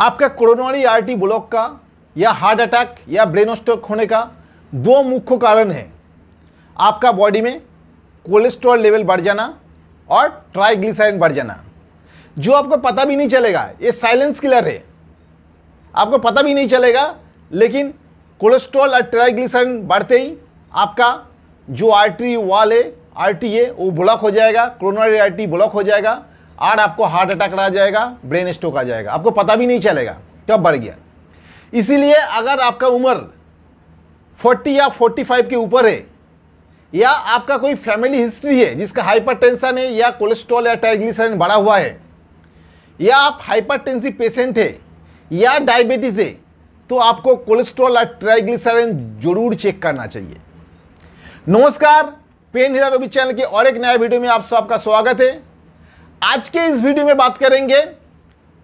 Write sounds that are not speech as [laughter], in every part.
आपका coronary arty block का या हार्ट अटैक या ब्रेन स्ट्रोक होने का दो मुख्य कारण है आपका बॉडी में कोलेस्ट्रॉल लेवल बढ़ जाना और ट्राइग्लिसराइड बढ़ जाना जो आपको पता भी नहीं चलेगा ये साइलेंस किलर है आपको पता भी नहीं चलेगा लेकिन कोलेस्ट्रॉल और ट्राइग्लिसराइड बढ़ते ही आपका जो आर्टरी वाल है आर टी है वो ब्लॉक हो जाएगा क्रोनरी आर टी ब्लॉक हो जाएगा आज आपको हार्ट अटैक आ जाएगा ब्रेन स्ट्रोक आ जाएगा आपको पता भी नहीं चलेगा अब तो बढ़ गया इसीलिए अगर आपका उम्र 40 या 45 के ऊपर है या आपका कोई फैमिली हिस्ट्री है जिसका हाइपरटेंशन है या कोलेस्ट्रॉल या ट्राइग्लिसराइड बढ़ा हुआ है या आप हाइपरटेंसिव पेशेंट है या डायबिटीज़ है तो आपको कोलेस्ट्रॉल या ट्राइग्लिसराइड जरूर चेक करना चाहिए नमस्कार पेन हिरा चैनल के और एक नया वीडियो में आप सबका स्वागत है आज के इस वीडियो में बात करेंगे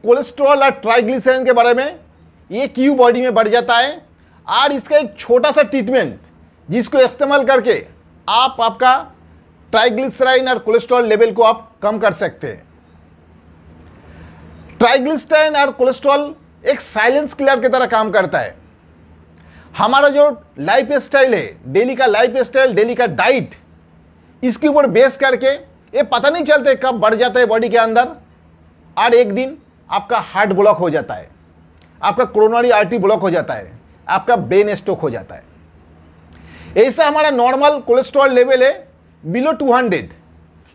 कोलेस्ट्रॉल और ट्राइग्लिसराइन के बारे में ये क्यों बॉडी में बढ़ जाता है और इसका एक छोटा सा ट्रीटमेंट जिसको इस्तेमाल करके आप आपका ट्राइग्लिसराइन और कोलेस्ट्रॉल लेवल को आप कम कर सकते हैं ट्राइग्लिसराइन और कोलेस्ट्रॉल एक साइलेंस किलर की तरह काम करता है हमारा जो लाइफ स्टाइल है डेली का लाइफ स्टाइल डेली का डाइट इसके ऊपर बेस करके ये पता नहीं चलते कब बढ़ जाता है बॉडी के अंदर और एक दिन आपका हार्ट ब्लॉक हो जाता है आपका कोरोनरी आर्टरी ब्लॉक हो जाता है आपका ब्रेन स्ट्रोक हो जाता है ऐसा हमारा नॉर्मल कोलेस्ट्रॉल लेवल है बिलो 200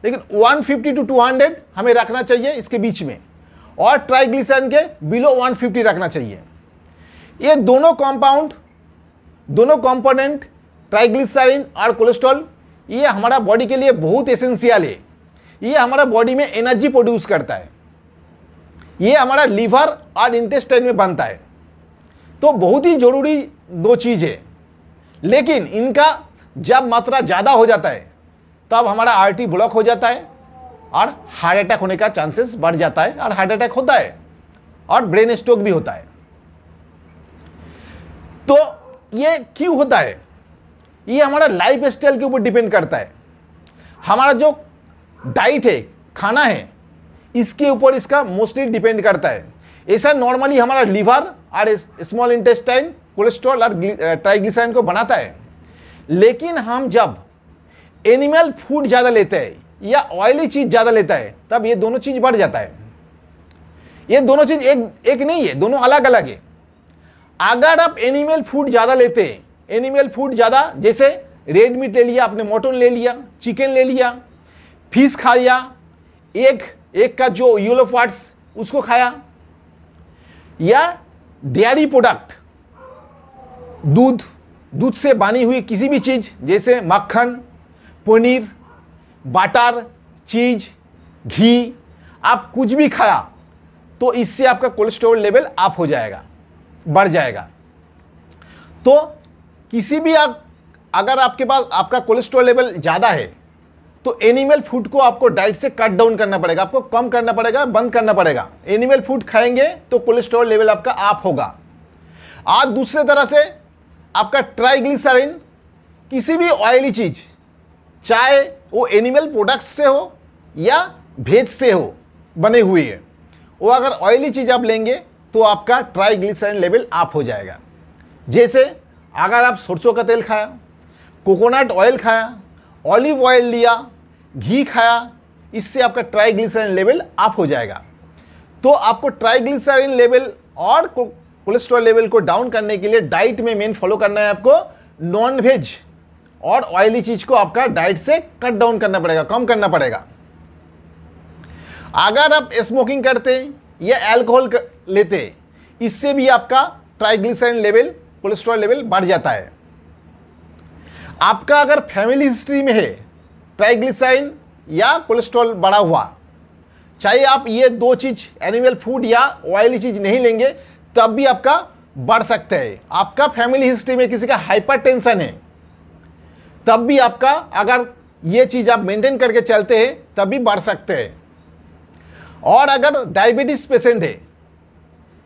लेकिन 150 टू 200 हमें रखना चाहिए इसके बीच में और ट्राइग्लिसराइड के बिलो 150 रखना चाहिए ये दोनों कॉम्पाउंड दोनों कंपोनेंट ट्राइग्लिसराइड और कोलेस्ट्रॉल ये हमारा बॉडी के लिए बहुत एसेंशियल है ये हमारा बॉडी में एनर्जी प्रोड्यूस करता है ये हमारा लीवर और इंटेस्टाइन में बनता है तो बहुत ही जरूरी दो चीज़ है लेकिन इनका जब मात्रा ज़्यादा हो जाता है तब हमारा आर ब्लॉक हो जाता है और हार्ट अटैक होने का चांसेस बढ़ जाता है और हार्ट अटैक होता है और ब्रेन स्ट्रोक भी होता है तो ये क्यों होता है ये हमारा लाइफ स्टाइल के ऊपर डिपेंड करता है हमारा जो डाइट है खाना है इसके ऊपर इसका मोस्टली डिपेंड करता है ऐसा नॉर्मली हमारा लीवर और स्मॉल इंटेस्टाइन कोलेस्ट्रॉल और ट्राइग्लिसराइड को बनाता है लेकिन हम जब एनिमल फूड ज़्यादा लेते हैं या ऑयली चीज़ ज़्यादा लेता है तब ये दोनों चीज़ बढ़ जाता है ये दोनों चीज़ एक एक नहीं है दोनों अलग अलग है अगर आप एनिमल फूड ज़्यादा लेते हैं एनिमल फूड ज़्यादा जैसे रेड मीट ले लिया आपने मटन ले लिया चिकन ले लिया फीस खा लिया एक एक का जो यूलो फाट्स उसको खाया या डेयरी प्रोडक्ट दूध दूध से बनी हुई किसी भी चीज़ जैसे मक्खन पनीर बटर चीज घी आप कुछ भी खाया तो इससे आपका कोलेस्ट्रॉल लेवल अप हो जाएगा बढ़ जाएगा तो किसी भी आप अगर आपके पास आपका कोलेस्ट्रॉल लेवल ज़्यादा है तो एनिमल फूड को आपको डाइट से कट डाउन करना पड़ेगा आपको कम करना पड़ेगा बंद करना पड़ेगा एनिमल फूड खाएंगे तो कोलेस्ट्रॉल लेवल आपका आप होगा आज दूसरे तरह से आपका ट्राइग्लिसराइन किसी भी ऑयली चीज चाहे वो एनिमल प्रोडक्ट्स से हो या भेज से हो बने हुए है वो अगर ऑयली चीज़ आप लेंगे तो आपका ट्राइग्लिसराइन लेवल आप हो जाएगा जैसे अगर आप सरसों का तेल खाया कोकोनट ऑयल खाया ऑलिव ऑयल लिया घी खाया इससे आपका ट्राइग्लिसराइन लेवल अप हो जाएगा तो आपको ट्राइग्लिसराइन लेवल और कोलेस्ट्रॉल लेवल को डाउन करने के लिए डाइट में मेन फॉलो करना है आपको नॉन वेज और ऑयली चीज को आपका डाइट से कट डाउन करना पड़ेगा कम करना पड़ेगा अगर आप स्मोकिंग करते या एल्कोहल कर, लेते इससे भी आपका ट्राइग्लिसराइन लेवल कोलेस्ट्रॉल लेवल बढ़ जाता है आपका अगर फैमिली हिस्ट्री में है ट्राइग्लिसाइन या कोलेस्ट्रॉल बढ़ा हुआ चाहे आप ये दो चीज़ एनिमल फूड या ऑयली चीज़ नहीं लेंगे तब भी आपका बढ़ सकता है आपका फैमिली हिस्ट्री में किसी का हाइपरटेंशन है तब भी आपका अगर ये चीज़ आप मेंटेन करके चलते हैं तब भी बढ़ सकते हैं और अगर डायबिटीज पेशेंट है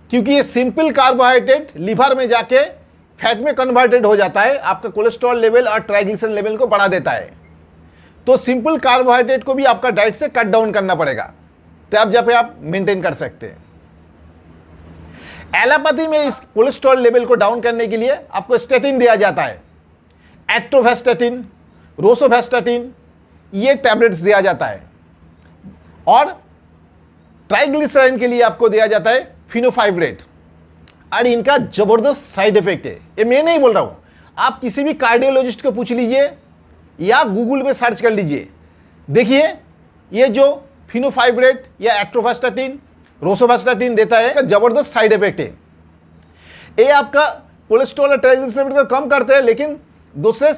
क्योंकि ये सिंपल कार्बोहाइड्रेट लिवर में जाके फैट में कन्वर्टेड हो जाता है आपका कोलेस्ट्रॉल लेवल और ट्राइग्लिसराइड लेवल को बढ़ा देता है तो सिंपल कार्बोहाइड्रेट को भी आपका डाइट से कट डाउन करना पड़ेगा तब तो जब आप मेंटेन कर सकते हैं एलापैथी में इस कोलेस्ट्रॉल लेवल को डाउन करने के लिए आपको स्टेटिन दिया जाता है एट्रोवेस्टेटिन रोसोवेस्टेटिन ये टैबलेट्स दिया जाता है और ट्राइग्लिसराइन के लिए आपको दिया जाता है फिनोफाइब्रेट और इनका जबरदस्त साइड इफेक्ट है ये मैं नहीं बोल रहा हूं आप किसी भी कार्डियोलॉजिस्ट को पूछ लीजिए या गूगल में सर्च कर लीजिए देखिए ये जो फिनोफाइब्रेट या एक्ट्रोफास्टाटिन रोसोफास्टाटिन देता है जबरदस्त साइड इफेक्ट है ये आपका कोलेस्ट्रॉल और ट्राइग्लिसराइड को कम करते हैं लेकिन दूसरे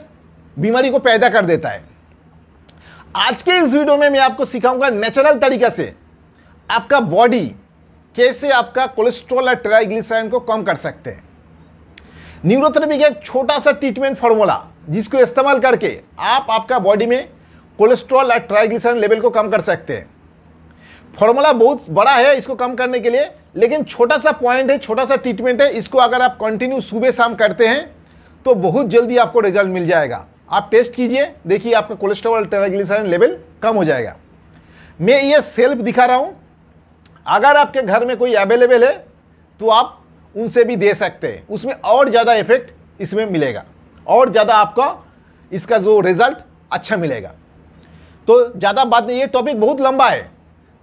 बीमारी को पैदा कर देता है आज के इस वीडियो में मैं आपको सिखाऊंगा नेचुरल तरीका से आपका बॉडी कैसे आपका कोलेस्ट्रॉल और ट्राइग्लिसराइड को कम कर सकते हैं न्यूरोथेरेपी का एक छोटा सा ट्रीटमेंट फॉर्मूला जिसको इस्तेमाल करके आप आपका बॉडी में कोलेस्ट्रॉल और ट्राइग्लिसराइड लेवल को कम कर सकते हैं फॉर्मूला बहुत बड़ा है इसको कम करने के लिए लेकिन छोटा सा पॉइंट है छोटा सा ट्रीटमेंट है इसको अगर आप कंटिन्यू सुबह शाम करते हैं तो बहुत जल्दी आपको रिजल्ट मिल जाएगा आप टेस्ट कीजिए देखिए आपका कोलेस्ट्रॉल और ट्राइग्लिसराइड लेवल कम हो जाएगा मैं ये सेल्फ दिखा रहा हूँ अगर आपके घर में कोई अवेलेबल है तो आप उनसे भी दे सकते हैं उसमें और ज़्यादा इफेक्ट इसमें मिलेगा और ज़्यादा आपका इसका जो रिजल्ट अच्छा मिलेगा तो ज़्यादा बात नहीं ये टॉपिक बहुत लंबा है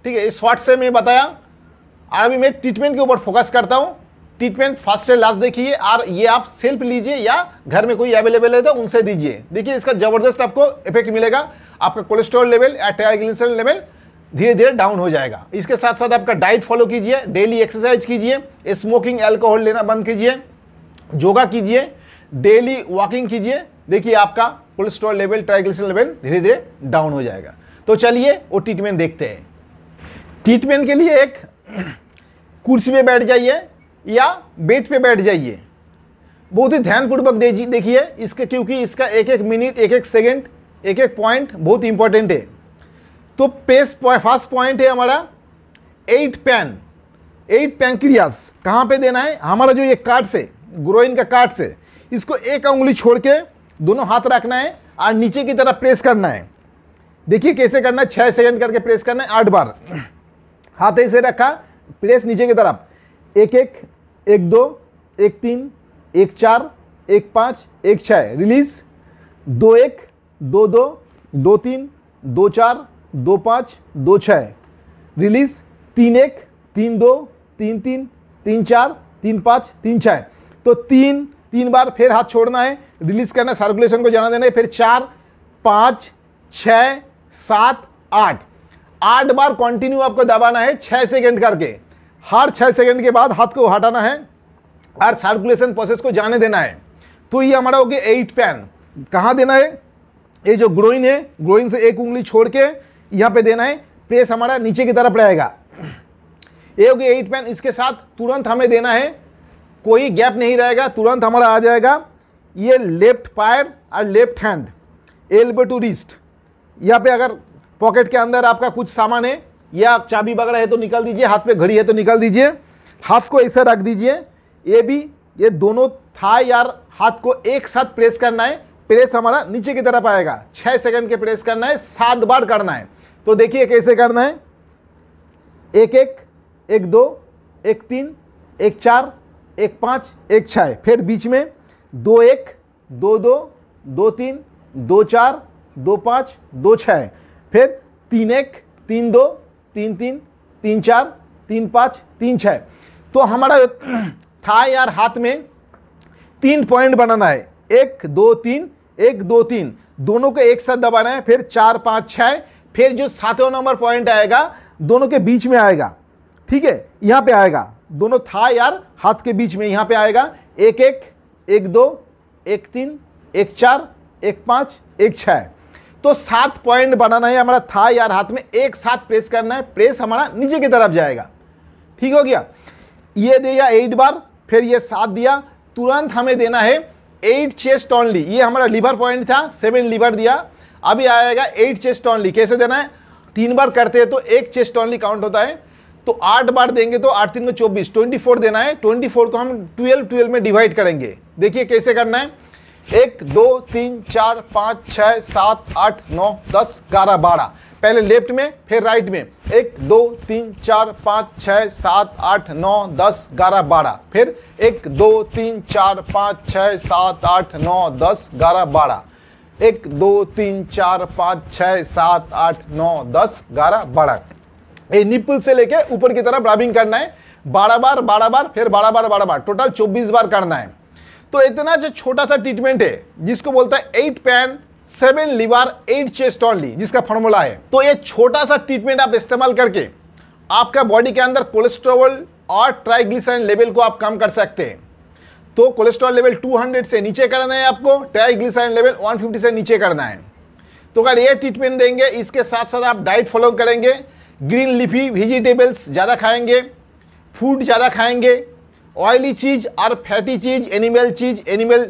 ठीक है इस शॉर्ट से मैं बताया और अभी मैं ट्रीटमेंट के ऊपर फोकस करता हूँ ट्रीटमेंट फर्स्ट से लास्ट देखिए और ये आप सेल्फ लीजिए या घर में कोई अवेलेबल है तो उनसे दीजिए देखिए इसका ज़बरदस्त आपको इफेक्ट मिलेगा आपका कोलेस्ट्रॉल लेवल या ट्राइग्लिसराइड लेवल धीरे धीरे डाउन हो जाएगा इसके साथ साथ आपका डाइट फॉलो कीजिए डेली एक्सरसाइज कीजिए स्मोकिंग एल्कोहल लेना बंद कीजिए योगा कीजिए डेली वॉकिंग कीजिए देखिए आपका कोलेस्ट्रॉल लेवल ट्राइग्लिसराइड लेवल धीरे धीरे डाउन हो जाएगा तो चलिए वो ट्रीटमेंट देखते हैं ट्रीटमेंट के लिए एक कुर्सी पे बैठ जाइए या बेड पे बैठ जाइए बहुत ही ध्यानपूर्वक देखिए इसका क्योंकि इसका एक एक मिनट एक एक सेकेंड एक एक पॉइंट बहुत इंपॉर्टेंट है तो पेस फर्स्ट पॉइंट है हमारा एट पैन एट पैंक्रियास कहाँ पे देना है हमारा जो ये कार्ड से ग्रोइन का कार्ड से इसको एक उंगली छोड़ के दोनों हाथ रखना है और नीचे की तरफ प्रेस करना है देखिए कैसे करना है छः सेकेंड करके प्रेस करना है आठ बार हाथ ऐसे रखा प्रेस नीचे की तरफ एक एक एक दो एक तीन एक चार एक पाँच एक छः रिलीज दो एक दो दो दो तीन दो चार दो पाँच दो छः रिलीज तीन एक तीन दो तीन तीन तीन चार तीन पाँच तीन छः तो तीन तीन बार फिर हाथ छोड़ना है रिलीज करना है सर्कुलेशन को जाना देना है फिर चार पाँच छ सात आठ आठ बार कंटिन्यू आपको दबाना है छः सेकेंड करके हर छः सेकेंड के बाद हाथ को हटाना है और सर्कुलेशन प्रोसेस को जाने देना है तो ये हमारा हो गया एट पैन कहाँ देना है ये जो ग्रोइन है ग्रोइन से एक उंगली छोड़ के यहाँ पे देना है प्रेस हमारा नीचे की तरफ रहेगा ये हो गया एट पैन इसके साथ तुरंत हमें देना है कोई गैप नहीं रहेगा तुरंत हमारा आ जाएगा ये लेफ्ट पायर और left hand elbow to wrist यहाँ पे अगर पॉकेट के अंदर आपका कुछ सामान है या चाबी वगैरह है तो निकाल दीजिए हाथ पे घड़ी है तो निकाल दीजिए हाथ को ऐसा रख दीजिए ये भी ये दोनों था यार हाथ को एक साथ प्रेस करना है प्रेस हमारा नीचे की तरफ आएगा छः सेकंड के प्रेस करना है सात बार करना है तो देखिए कैसे करना है एक एक एक दो एक तीन एक चार एक पाँच एक छः फिर बीच में दो एक दो दो दो तीन दो चार दो पाँच दो छः फिर तीन एक तीन दो तीन तीन तीन चार तीन पाँच तीन छः तो हमारा [clears throat] था यार हाथ में तीन पॉइंट बनाना है एक दो तीन एक दो तीन दोनों को एक साथ दबाना है फिर चार पाँच छः फिर जो सातवें नंबर पॉइंट आएगा दोनों के बीच में आएगा ठीक है यहाँ पे आएगा दोनों था यार हाथ के बीच में यहाँ पे आएगा एक एक एक दो एक तीन एक चार एक पाँच एक छः तो सात पॉइंट बनाना है हमारा था यार हाथ में एक साथ प्रेस करना है प्रेस हमारा नीचे की तरफ जाएगा ठीक हो गया ये दिया एट बार फिर ये सात दिया तुरंत हमें देना है एट चेस्ट ऑनली ये हमारा लीवर पॉइंट था सेवन लीवर दिया अभी आएगा एट चेस्ट ऑनली कैसे देना है तीन बार करते हैं तो एक चेस्ट ऑनली काउंट होता है तो आठ बार देंगे तो आठ तीन में चौबीस ट्वेंटी फोर देना है ट्वेंटी फोर को हम ट्वेल्व ट्वेल्व में डिवाइड करेंगे देखिए कैसे करना है एक दो तीन चार पाँच छः सात आठ नौ दस ग्यारह बारह पहले लेफ्ट में फिर राइट में एक दो तीन चार पाँच छः सात आठ नौ दस ग्यारह बारह फिर एक दो तीन चार पाँच छः सात आठ नौ दस ग्यारह बारह एक दो तीन चार पाँच छः सात आठ नौ दस ग्यारह बारह ये निप्पल से लेके ऊपर की तरफ ब्राबिंग करना है बारह बार बारह बार फिर बारह बार बारह बार टोटल चौबीस बार करना है तो इतना जो छोटा सा ट्रीटमेंट है जिसको बोलता है eight pan seven liver eight chest only जिसका फॉर्मूला है तो ये छोटा सा ट्रीटमेंट आप इस्तेमाल करके आपका बॉडी के अंदर कोलेस्ट्रॉल और ट्राइग्लिसराइड लेवल को आप कम कर सकते हैं तो कोलेस्ट्रॉल लेवल 200 से नीचे करना है आपको ट्राइग्लिसराइड लेवल 150 से नीचे करना है तो अगर ये ट्रीटमेंट देंगे इसके साथ साथ आप डाइट फॉलो करेंगे ग्रीन लिफी वेजिटेबल्स ज़्यादा खाएंगे फूड ज़्यादा खाएंगे ऑयली चीज़ और फैटी चीज़ एनिमल चीज़ एनिमल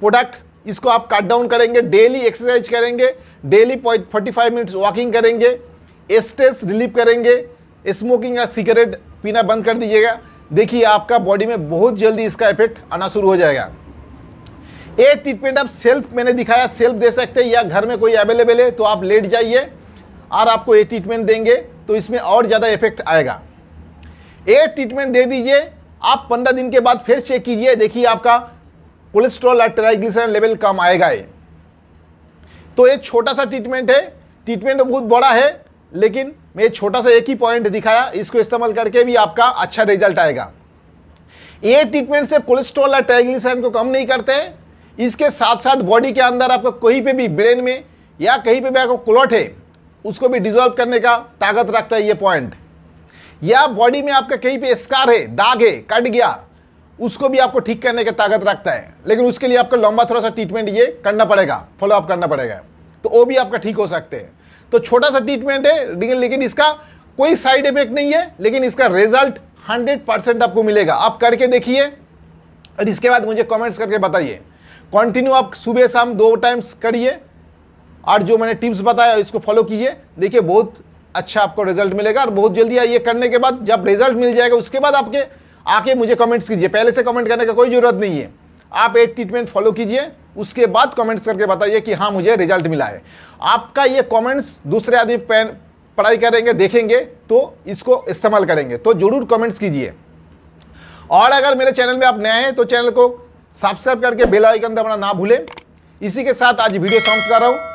प्रोडक्ट इसको आप कट डाउन करेंगे डेली एक्सरसाइज करेंगे daily forty five minutes walking करेंगे स्ट्रेस रिलीव करेंगे स्मोकिंग या सिगरेट पीना बंद कर दीजिएगा देखिए आपका बॉडी में बहुत जल्दी इसका इफेक्ट आना शुरू हो जाएगा ये ट्रीटमेंट आप सेल्फ मैंने दिखाया सेल्फ दे सकते हैं या घर में कोई अवेलेबल है तो आप लेट जाइए और आपको ये ट्रीटमेंट देंगे तो इसमें और ज़्यादा इफेक्ट आएगा ए ट्रीटमेंट दे दीजिए आप पंद्रह दिन के बाद फिर चेक कीजिए देखिए आपका कोलेस्ट्रॉल और ट्राइग्लिसराइड लेवल कम आएगा ये तो एक छोटा सा ट्रीटमेंट है ट्रीटमेंट तो बहुत बड़ा है लेकिन मैं छोटा सा एक ही पॉइंट दिखाया इसको इस्तेमाल करके भी आपका अच्छा रिजल्ट आएगा ये ट्रीटमेंट से कोलेस्ट्रॉल और ट्राइग्लिसराइड को कम नहीं करते हैं इसके साथ साथ बॉडी के अंदर आपको कहीं पर भी ब्रेन में या कहीं पर भी आपको क्लॉट है उसको भी डिजोल्व करने का ताकत रखता है ये पॉइंट या बॉडी में आपका कहीं पे स्कार है दाग है कट गया उसको भी आपको ठीक करने का ताकत रखता है लेकिन उसके लिए आपको लंबा थोड़ा सा ट्रीटमेंट ये करना पड़ेगा फॉलोअप करना पड़ेगा तो वो भी आपका ठीक हो सकते हैं तो छोटा सा ट्रीटमेंट है लेकिन इसका कोई साइड इफेक्ट नहीं है लेकिन इसका रिजल्ट हंड्रेड परसेंट आपको मिलेगा आप करके देखिए और इसके बाद मुझे कमेंट्स करके बताइए कंटिन्यू आप सुबह शाम दो टाइम्स करिए और जो मैंने टिप्स बताया इसको फॉलो कीजिए देखिए बहुत अच्छा आपको रिजल्ट मिलेगा और बहुत जल्दी आइए करने के बाद जब रिजल्ट मिल जाएगा उसके बाद आपके आके मुझे कमेंट्स कीजिए पहले से कमेंट करने का कोई ज़रूरत नहीं है आप एक ट्रीटमेंट फॉलो कीजिए उसके बाद कमेंट्स करके बताइए कि हाँ मुझे रिजल्ट मिला है आपका ये कमेंट्स दूसरे आदमी पढ़ाई करेंगे देखेंगे तो इसको इस्तेमाल करेंगे तो ज़रूर कमेंट्स कीजिए और अगर मेरे चैनल में आप नए हैं तो चैनल को सब्सक्राइब करके बेल आइकन दबाना ना भूलें इसी के साथ आज वीडियो समाप्त कर रहा हूँ